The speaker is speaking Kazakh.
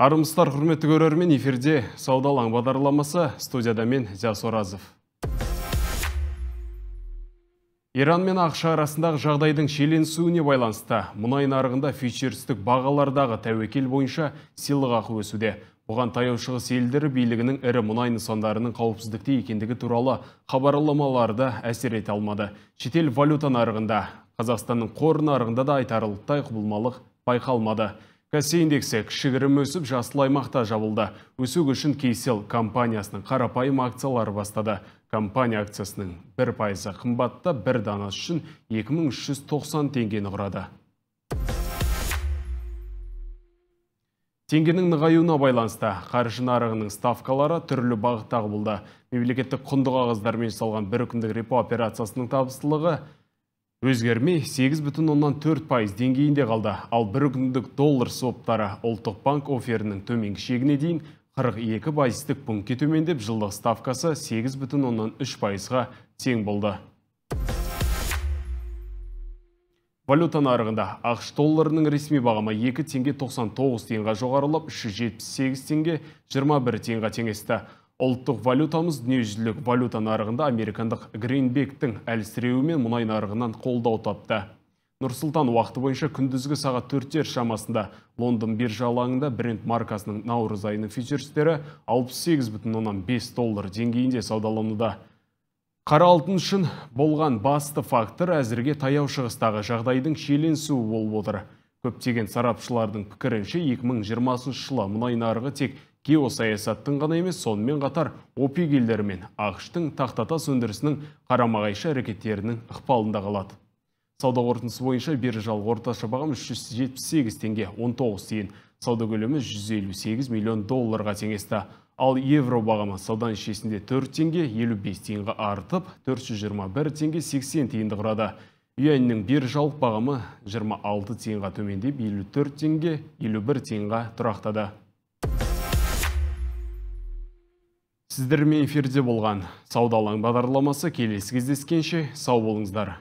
Армыстар құрметті көрермен эфирде сауда алаң бағдарламасы студияда мен жас оразов иран мен ақша арасындағы жағдайдың шиеленісуіне байланысты мұнай нарығында фьючерстік бағалардағы тәуекел бойынша сыйлықақы өсуде бұған таяу шығыс елдері билігінің ірі мұнай нысандарының қауіпсіздікте екендігі туралы хабарламалары әсер ете алмады шетел валюта нарығында қазақстанның қор нарығында да айтарлықтай құбылмалық байқалмады Кәсе индексі кішігірім өсіп, жасыл аймақта жабылды. өсу үшін кейсел компаниясының қарапайым акциялары бастады. Компания акциясының бір пайызы қымбатта бір данас үшін 2390 теңгені құрады. Теңгенің нығаюына байланысты қаржы нарығының ставкалары түрлі бағыттағы болды. Мемлекеттік құнды мен салған бір күндік репо операциясының табыстылығы өзгермей 8,4 пайыз деңгейінде қалды. Ал бір күндік доллар соптары ұлттық банк оферінің төменгі шегіне дейін 42 пайыздық пунктке төмендеп, жылдық ставкасы 8,3 пайызға тең болды. Валюта арығында ақш долларының ресми бағамы 2 тенге 99 тенге жоғарылып, 378 тенге 21 тенге теңесті. Ұлттық валютамыз дүниежүзілік валюта нарығында американдық Гринбектің мен мұнай нарығынан қолдау тапты. Нұрсұлтан уақыты бойынша күндізгі сағат төрттер шамасында Лондон биржа алаңында бренд маркасының наурыз айының фьючерстері 68,5 доллар деңгейінде саудалануда. Қара алтын үшін болған басты фактор әзірге таяу шығыстағы жағдайдың шиеленісуі болып отыр. Көптеген сарапшылардың пікірінше 2020 жылы мұнай нарығы тек геосаясаттың ғана емес сонымен қатар опи елдері мен ақштың тақтатас өндірісінің қарама әрекеттерінің ықпалында қалады сауда қорытындысы бойынша биржалық орташа бағам 378 теңге 19 тиын сауда көлемі 158 миллион долларға теңесті ал евро бағамы сауда нешесінде 4 теңге 55 тиынға артып 421 теңге 80 тиынды құрады юаньнің биржалық бағамы 26 тиынға төмендеп 54 теңге бір тиынға тұрақтады сіздермен эфирде болған сауда алаң бағдарламасы келесі кездескенше сау болыңыздар